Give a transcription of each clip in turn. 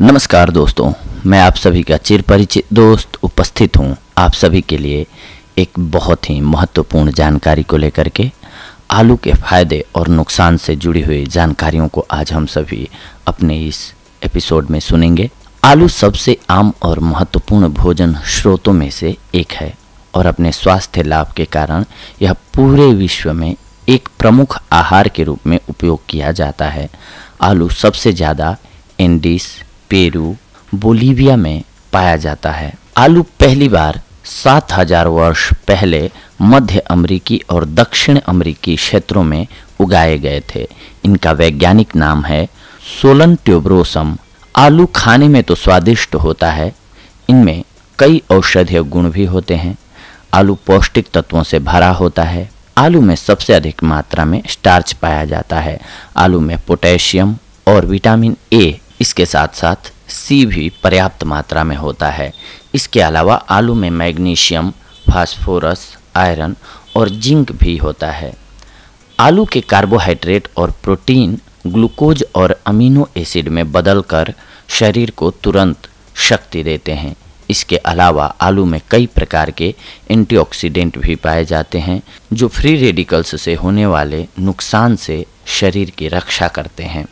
नमस्कार दोस्तों मैं आप सभी का चिर परिचित दोस्त उपस्थित हूँ आप सभी के लिए एक बहुत ही महत्वपूर्ण जानकारी को लेकर के आलू के फायदे और नुकसान से जुड़ी हुई जानकारियों को आज हम सभी अपने इस एपिसोड में सुनेंगे आलू सबसे आम और महत्वपूर्ण भोजन स्रोतों में से एक है और अपने स्वास्थ्य लाभ के कारण यह पूरे विश्व में एक प्रमुख आहार के रूप में उपयोग किया जाता है आलू सबसे ज़्यादा एंडीस पेरू बोलीविया में पाया जाता है आलू पहली बार 7000 वर्ष पहले मध्य अमेरिकी और दक्षिण अमेरिकी क्षेत्रों में उगाए गए थे इनका वैज्ञानिक नाम है सोलन ट्यूब्रोसम आलू खाने में तो स्वादिष्ट होता है इनमें कई औषधीय गुण भी होते हैं आलू पौष्टिक तत्वों से भरा होता है आलू में सबसे अधिक मात्रा में स्टार्च पाया जाता है आलू में पोटेशियम और विटामिन ए इसके साथ साथ सी भी पर्याप्त मात्रा में होता है इसके अलावा आलू में मैग्नीशियम फास्फोरस आयरन और जिंक भी होता है आलू के कार्बोहाइड्रेट और प्रोटीन ग्लूकोज और अमीनो एसिड में बदलकर शरीर को तुरंत शक्ति देते हैं इसके अलावा आलू में कई प्रकार के एंटीऑक्सीडेंट भी पाए जाते हैं जो फ्री रेडिकल्स से होने वाले नुकसान से शरीर की रक्षा करते हैं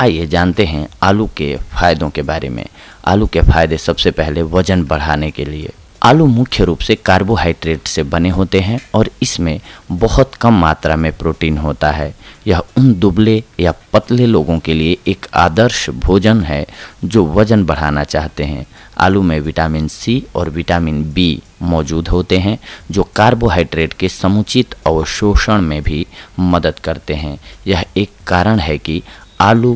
आइए जानते हैं आलू के फ़ायदों के बारे में आलू के फ़ायदे सबसे पहले वज़न बढ़ाने के लिए आलू मुख्य रूप से कार्बोहाइड्रेट से बने होते हैं और इसमें बहुत कम मात्रा में प्रोटीन होता है यह उन दुबले या पतले लोगों के लिए एक आदर्श भोजन है जो वजन बढ़ाना चाहते हैं आलू में विटामिन सी और विटामिन बी मौजूद होते हैं जो कार्बोहाइड्रेट के समुचित अवशोषण में भी मदद करते हैं यह एक कारण है कि आलू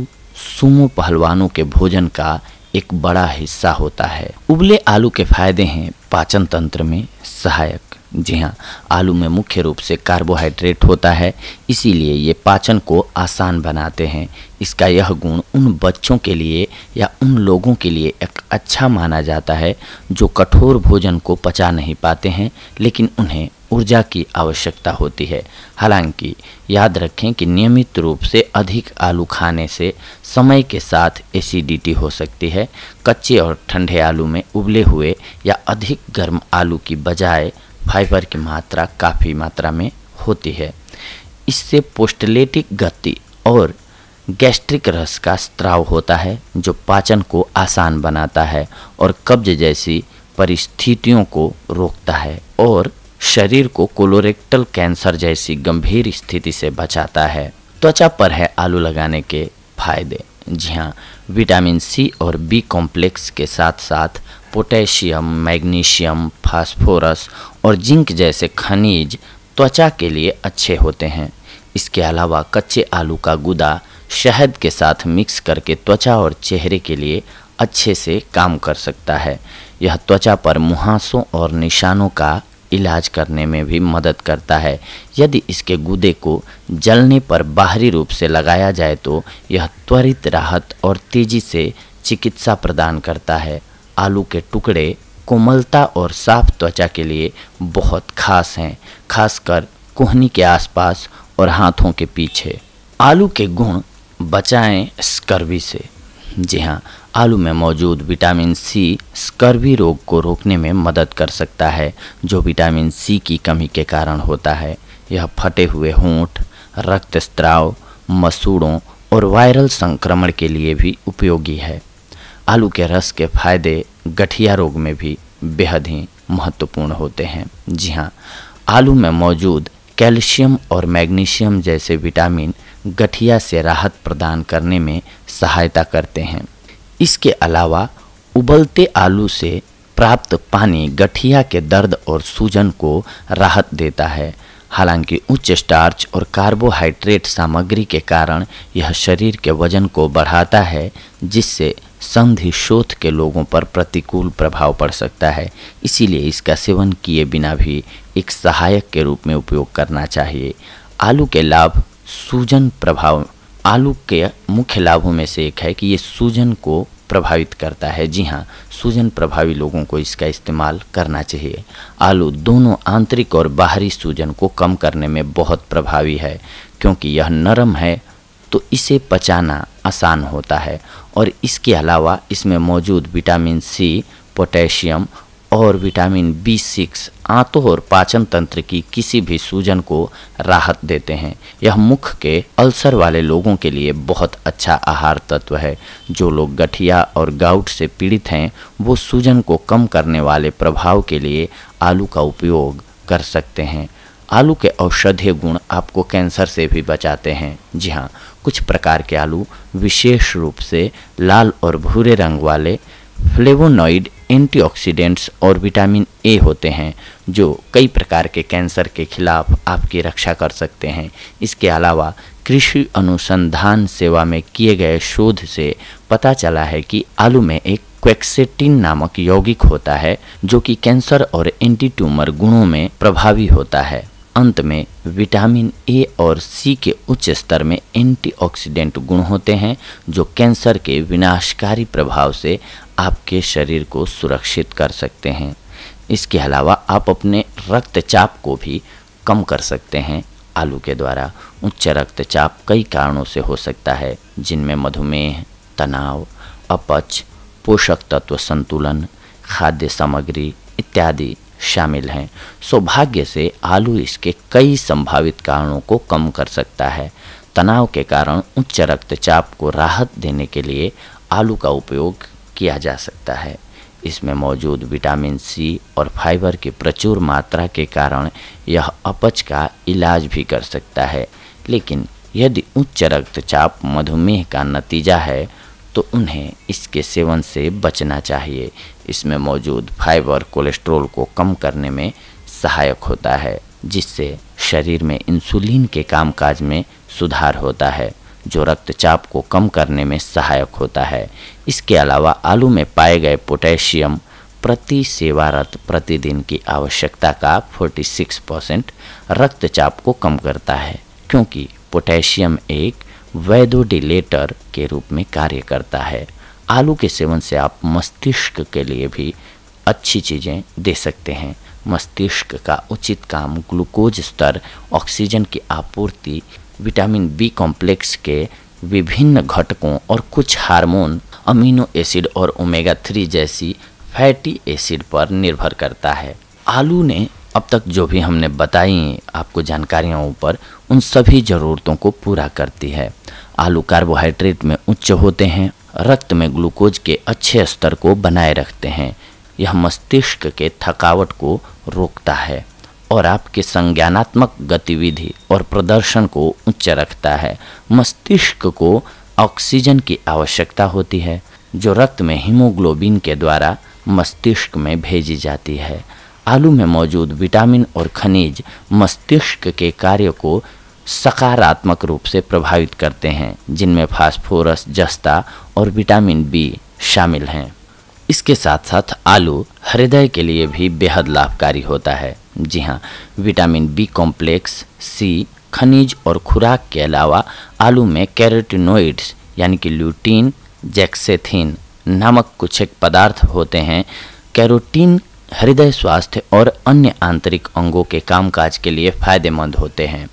सुमो पहलवानों के भोजन का एक बड़ा हिस्सा होता है उबले आलू के फायदे हैं पाचन तंत्र में सहायक जी हाँ आलू में मुख्य रूप से कार्बोहाइड्रेट होता है इसीलिए ये पाचन को आसान बनाते हैं इसका यह गुण उन बच्चों के लिए या उन लोगों के लिए एक अच्छा माना जाता है जो कठोर भोजन को पचा नहीं पाते हैं लेकिन उन्हें ऊर्जा की आवश्यकता होती है हालांकि याद रखें कि नियमित रूप से अधिक आलू खाने से समय के साथ एसिडिटी हो सकती है कच्चे और ठंडे आलू में उबले हुए या अधिक गर्म आलू की बजाय फाइबर की मात्रा काफ़ी मात्रा में होती है इससे पोस्टलेटिक गति और गैस्ट्रिक रस का स्त्राव होता है जो पाचन को आसान बनाता है और कब्ज जैसी परिस्थितियों को रोकता है और शरीर को कोलोरेक्टल कैंसर जैसी गंभीर स्थिति से बचाता है त्वचा पर है आलू लगाने के फायदे जी हाँ विटामिन सी और बी कॉम्प्लेक्स के साथ साथ पोटेशियम मैग्नीशियम फास्फोरस और जिंक जैसे खनिज त्वचा के लिए अच्छे होते हैं इसके अलावा कच्चे आलू का गुदा शहद के साथ मिक्स करके त्वचा और चेहरे के लिए अच्छे से काम कर सकता है यह त्वचा पर मुहासों और निशानों का इलाज करने में भी मदद करता है यदि इसके गुदे को जलने पर बाहरी रूप से लगाया जाए तो यह त्वरित राहत और तेजी से चिकित्सा प्रदान करता है आलू के टुकड़े कोमलता और साफ त्वचा के लिए बहुत खास हैं खासकर कोहनी के आसपास और हाथों के पीछे आलू के गुण बचाएं स्कर्वी से जी हाँ आलू में मौजूद विटामिन सी स्कर्वी रोग को रोकने में मदद कर सकता है जो विटामिन सी की कमी के कारण होता है यह फटे हुए होंठ रक्तस्त्राव मसूड़ों और वायरल संक्रमण के लिए भी उपयोगी है आलू के रस के फायदे गठिया रोग में भी बेहद ही महत्वपूर्ण होते हैं जी हाँ आलू में मौजूद कैल्शियम और मैग्नीशियम जैसे विटामिन गठिया से राहत प्रदान करने में सहायता करते हैं इसके अलावा उबलते आलू से प्राप्त पानी गठिया के दर्द और सूजन को राहत देता है हालांकि उच्च स्टार्च और कार्बोहाइड्रेट सामग्री के कारण यह शरीर के वजन को बढ़ाता है जिससे संधि शोथ के लोगों पर प्रतिकूल प्रभाव पड़ सकता है इसीलिए इसका सेवन किए बिना भी एक सहायक के रूप में उपयोग करना चाहिए आलू के लाभ सूजन प्रभाव आलू के मुख्य लाभों में से एक है कि ये सूजन को प्रभावित करता है जी हाँ सूजन प्रभावी लोगों को इसका इस्तेमाल करना चाहिए आलू दोनों आंतरिक और बाहरी सूजन को कम करने में बहुत प्रभावी है क्योंकि यह नरम है तो इसे पचाना आसान होता है और इसके अलावा इसमें मौजूद विटामिन सी पोटेशियम और विटामिन बी सिक्स आंतों और पाचन तंत्र की किसी भी सूजन को राहत देते हैं यह मुख के अल्सर वाले लोगों के लिए बहुत अच्छा आहार तत्व है जो लोग गठिया और गाउट से पीड़ित हैं वो सूजन को कम करने वाले प्रभाव के लिए आलू का उपयोग कर सकते हैं आलू के औषधीय गुण आपको कैंसर से भी बचाते हैं जी हाँ कुछ प्रकार के आलू विशेष रूप से लाल और भूरे रंग वाले फ्लेवोनॉइड एंटीऑक्सीडेंट्स और विटामिन ए होते हैं जो कई प्रकार के कैंसर के खिलाफ आपकी रक्षा कर सकते हैं इसके अलावा कृषि अनुसंधान सेवा में किए गए शोध से पता चला है कि आलू में एक क्वेक्सेटिन नामक यौगिक होता है जो कि कैंसर और एंटी ट्यूमर गुणों में प्रभावी होता है अंत में विटामिन ए और सी के उच्च स्तर में एंटीऑक्सीडेंट गुण होते हैं जो कैंसर के विनाशकारी प्रभाव से आपके शरीर को सुरक्षित कर सकते हैं इसके अलावा आप अपने रक्तचाप को भी कम कर सकते हैं आलू के द्वारा उच्च रक्तचाप कई कारणों से हो सकता है जिनमें मधुमेह तनाव अपच पोषक तत्व संतुलन खाद्य सामग्री इत्यादि शामिल हैं सौभाग्य से आलू इसके कई संभावित कारणों को कम कर सकता है तनाव के कारण उच्च रक्तचाप को राहत देने के लिए आलू का उपयोग किया जा सकता है इसमें मौजूद विटामिन सी और फाइबर की प्रचुर मात्रा के कारण यह अपच का इलाज भी कर सकता है लेकिन यदि उच्च रक्तचाप मधुमेह का नतीजा है तो उन्हें इसके सेवन से बचना चाहिए इसमें मौजूद फाइबर कोलेस्ट्रॉल को कम करने में सहायक होता है जिससे शरीर में इंसुलिन के कामकाज में सुधार होता है जो रक्तचाप को कम करने में सहायक होता है इसके अलावा आलू में पाए गए पोटेशियम प्रति सेवारत प्रतिदिन की आवश्यकता का 46 परसेंट रक्तचाप को कम करता है क्योंकि पोटेशियम एक वैदोडिलेटर के रूप में कार्य करता है आलू के सेवन से आप मस्तिष्क के लिए भी अच्छी चीज़ें दे सकते हैं मस्तिष्क का उचित काम ग्लूकोज स्तर ऑक्सीजन की आपूर्ति विटामिन बी कॉम्प्लेक्स के विभिन्न घटकों और कुछ हार्मोन अमीनो एसिड और ओमेगा थ्री जैसी फैटी एसिड पर निर्भर करता है आलू ने अब तक जो भी हमने बताई आपको जानकारियों ऊपर उन सभी ज़रूरतों को पूरा करती है आलू कार्बोहाइड्रेट में उच्च होते हैं रक्त में ग्लूकोज के अच्छे स्तर को बनाए रखते हैं यह मस्तिष्क के थकावट को रोकता है और आपके संज्ञानात्मक गतिविधि और प्रदर्शन को उच्च रखता है मस्तिष्क को ऑक्सीजन की आवश्यकता होती है जो रक्त में हीमोग्लोबिन के द्वारा मस्तिष्क में भेजी जाती है आलू में मौजूद विटामिन और खनिज मस्तिष्क के कार्य को सकारात्मक रूप से प्रभावित करते हैं जिनमें फास्फोरस जस्ता और विटामिन बी शामिल हैं इसके साथ साथ आलू हृदय के लिए भी बेहद लाभकारी होता है जी हाँ विटामिन बी कॉम्प्लेक्स सी खनिज और खुराक के अलावा आलू में कैरेटिनोइड्स यानी कि ल्यूटीन जैक्सेथिन नामक कुछ एक पदार्थ होते हैं कैरोटीन हृदय स्वास्थ्य और अन्य आंतरिक अंगों के कामकाज के लिए फायदेमंद होते हैं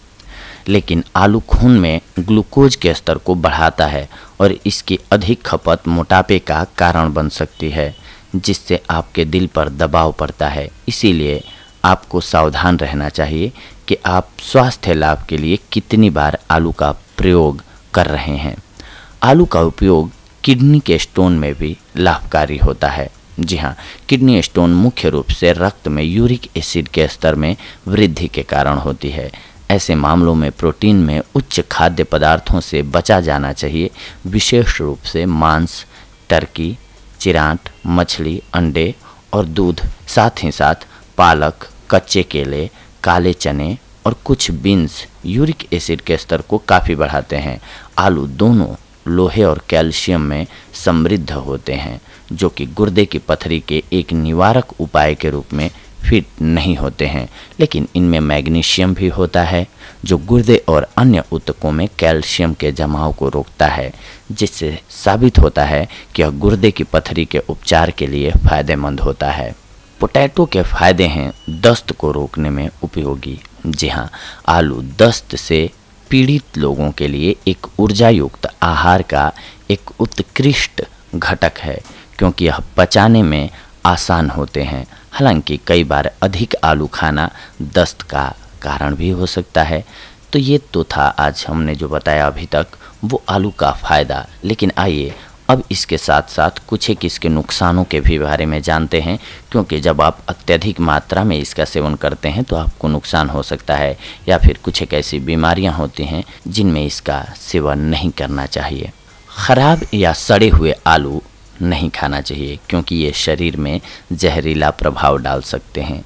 लेकिन आलू खून में ग्लूकोज के स्तर को बढ़ाता है और इसकी अधिक खपत मोटापे का कारण बन सकती है जिससे आपके दिल पर दबाव पड़ता है इसीलिए आपको सावधान रहना चाहिए कि आप स्वास्थ्य लाभ के लिए कितनी बार आलू का प्रयोग कर रहे हैं आलू का उपयोग किडनी के स्टोन में भी लाभकारी होता है जी हाँ किडनी स्टोन मुख्य रूप से रक्त में यूरिक एसिड के स्तर में वृद्धि के कारण होती है ऐसे मामलों में प्रोटीन में उच्च खाद्य पदार्थों से बचा जाना चाहिए विशेष रूप से मांस टर्की चिराट मछली अंडे और दूध साथ ही साथ पालक कच्चे केले काले चने और कुछ बीन्स यूरिक एसिड के स्तर को काफ़ी बढ़ाते हैं आलू दोनों लोहे और कैल्शियम में समृद्ध होते हैं जो कि गुर्दे की पथरी के एक निवारक उपाय के रूप में फिट नहीं होते हैं लेकिन इनमें मैग्नीशियम भी होता है जो गुर्दे और अन्य ऊतकों में कैल्शियम के जमाव को रोकता है जिससे साबित होता है कि यह गुर्दे की पथरी के उपचार के लिए फ़ायदेमंद होता है पोटैटो के फायदे हैं दस्त को रोकने में उपयोगी जी हाँ आलू दस्त से पीड़ित लोगों के लिए एक ऊर्जा युक्त आहार का एक उत्कृष्ट घटक है क्योंकि यह पचाने में आसान होते हैं हालांकि कई बार अधिक आलू खाना दस्त का कारण भी हो सकता है तो ये तो था आज हमने जो बताया अभी तक वो आलू का फ़ायदा लेकिन आइए अब इसके साथ साथ कुछ एक इसके नुकसानों के भी बारे में जानते हैं क्योंकि जब आप अत्यधिक मात्रा में इसका सेवन करते हैं तो आपको नुकसान हो सकता है या फिर कुछ एक ऐसी बीमारियां होती हैं जिनमें इसका सेवन नहीं करना चाहिए ख़राब या सड़े हुए आलू नहीं खाना चाहिए क्योंकि ये शरीर में जहरीला प्रभाव डाल सकते हैं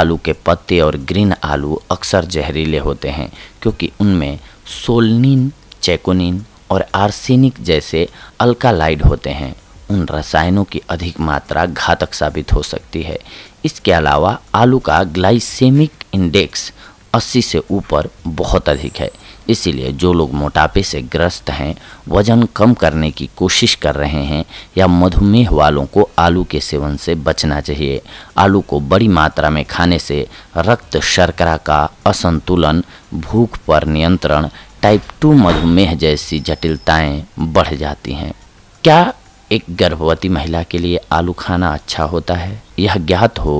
आलू के पत्ते और ग्रीन आलू अक्सर जहरीले होते हैं क्योंकि उनमें सोलनिन चेकोनिन और आर्सेनिक जैसे अल्कालाइड होते हैं उन रसायनों की अधिक मात्रा घातक साबित हो सकती है इसके अलावा आलू का ग्लाइसेमिक इंडेक्स 80 से ऊपर बहुत अधिक है इसीलिए जो लोग मोटापे से ग्रस्त हैं वजन कम करने की कोशिश कर रहे हैं या मधुमेह वालों को आलू के सेवन से बचना चाहिए आलू को बड़ी मात्रा में खाने से रक्त शर्करा का असंतुलन भूख पर नियंत्रण टाइप टू मधुमेह जैसी जटिलताएं बढ़ जाती हैं क्या एक गर्भवती महिला के लिए आलू खाना अच्छा होता है यह ज्ञात हो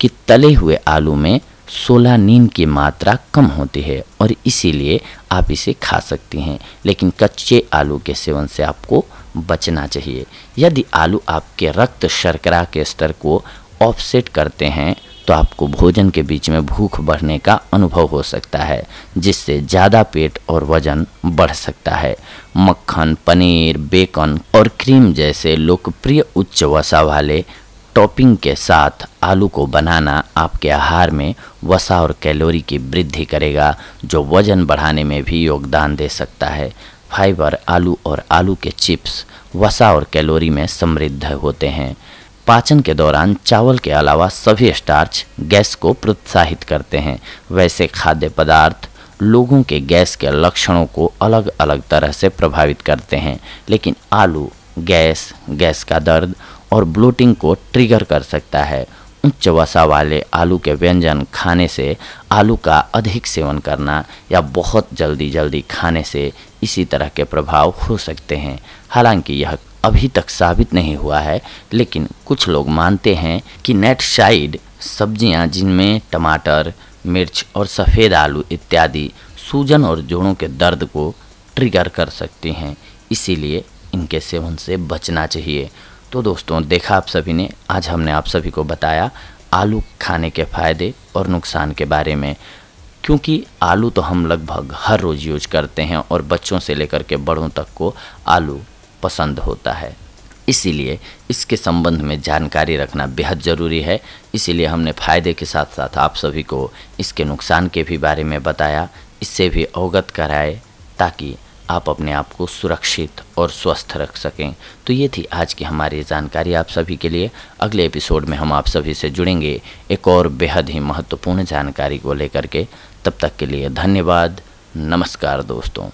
कि तले हुए आलू में सोलानीन की मात्रा कम होती है और इसीलिए आप इसे खा सकती हैं लेकिन कच्चे आलू के सेवन से आपको बचना चाहिए यदि आलू आपके रक्त शर्करा के स्तर को ऑफसेट करते हैं तो आपको भोजन के बीच में भूख बढ़ने का अनुभव हो सकता है जिससे ज़्यादा पेट और वजन बढ़ सकता है मक्खन पनीर बेकन और क्रीम जैसे लोकप्रिय उच्च वसा वाले टॉपिंग के साथ आलू को बनाना आपके आहार में वसा और कैलोरी की वृद्धि करेगा जो वजन बढ़ाने में भी योगदान दे सकता है फाइबर आलू और आलू के चिप्स वसा और कैलोरी में समृद्ध होते हैं पाचन के दौरान चावल के अलावा सभी स्टार्च गैस को प्रोत्साहित करते हैं वैसे खाद्य पदार्थ लोगों के गैस के लक्षणों को अलग अलग तरह से प्रभावित करते हैं लेकिन आलू गैस गैस का दर्द और ब्लोटिंग को ट्रिगर कर सकता है उच्च वसा वाले आलू के व्यंजन खाने से आलू का अधिक सेवन करना या बहुत जल्दी जल्दी खाने से इसी तरह के प्रभाव हो सकते हैं हालांकि यह अभी तक साबित नहीं हुआ है लेकिन कुछ लोग मानते हैं कि नेट साइड सब्जियां जिनमें टमाटर मिर्च और सफ़ेद आलू इत्यादि सूजन और जोड़ों के दर्द को ट्रिगर कर सकती हैं इसीलिए इनके सेवन से बचना चाहिए तो दोस्तों देखा आप सभी ने आज हमने आप सभी को बताया आलू खाने के फ़ायदे और नुकसान के बारे में क्योंकि आलू तो हम लगभग हर रोज़ यूज करते हैं और बच्चों से लेकर के बड़ों तक को आलू पसंद होता है इसीलिए इसके संबंध में जानकारी रखना बेहद ज़रूरी है इसीलिए हमने फ़ायदे के साथ साथ आप सभी को इसके नुकसान के भी बारे में बताया इससे भी अवगत कराए ताकि आप अपने आप को सुरक्षित और स्वस्थ रख सकें तो ये थी आज की हमारी जानकारी आप सभी के लिए अगले एपिसोड में हम आप सभी से जुड़ेंगे एक और बेहद ही महत्वपूर्ण जानकारी को लेकर के तब तक के लिए धन्यवाद नमस्कार दोस्तों